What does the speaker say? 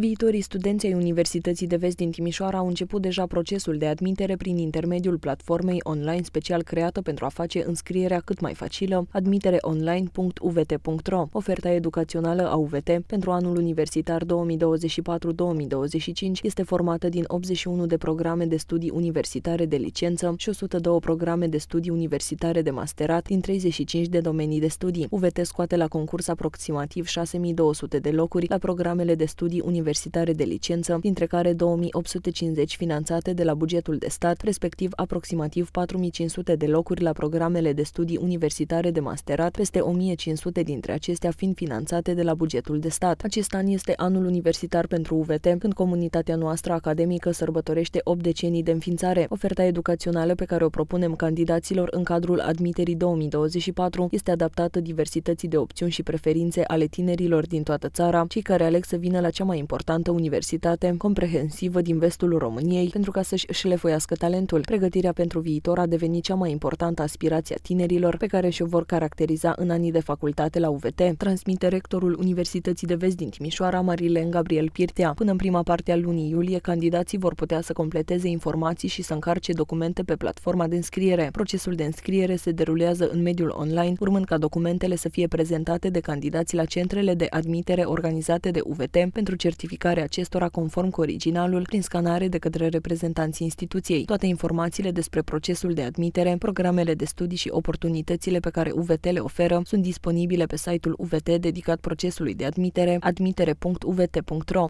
Viitorii studenți ai Universității de Vest din Timișoara au început deja procesul de admitere prin intermediul platformei online special creată pentru a face înscrierea cât mai facilă, admitereonline.uvt.ro, oferta educațională a UVT pentru anul universitar 2024-2025 este formată din 81 de programe de studii universitare de licență și 102 programe de studii universitare de masterat din 35 de domenii de studii. UVT scoate la concurs aproximativ 6200 de locuri la programele de studii universitare universitare de licență, dintre care 2850 finanțate de la bugetul de stat, respectiv aproximativ 4500 de locuri la programele de studii universitare de masterat, peste 1500 dintre acestea fiind finanțate de la bugetul de stat. Acest an este anul universitar pentru UVT, când comunitatea noastră academică sărbătorește 8 decenii de înființare. Oferta educațională pe care o propunem candidaților în cadrul admiterii 2024 este adaptată diversității de opțiuni și preferințe ale tinerilor din toată țara, cei care aleg să vină la cea mai importantă importantă universitate comprehensivă din vestul României pentru ca să-și șlefuiască talentul. Pregătirea pentru viitor a devenit cea mai importantă aspirație a tinerilor pe care și-o vor caracteriza în anii de facultate la UVT, transmite rectorul Universității de Vest din Timișoara, Marilen Gabriel Pirtea. Până în prima parte a lunii iulie, candidații vor putea să completeze informații și să încarce documente pe platforma de înscriere. Procesul de înscriere se derulează în mediul online, urmând ca documentele să fie prezentate de candidați la centrele de admitere organizate de UVT pentru certificare certificare acestora conform cu originalul prin scanare de către reprezentanții instituției. Toate informațiile despre procesul de admitere, programele de studii și oportunitățile pe care UVT le oferă sunt disponibile pe site-ul UVT dedicat procesului de admitere, admitere.uvt.ro.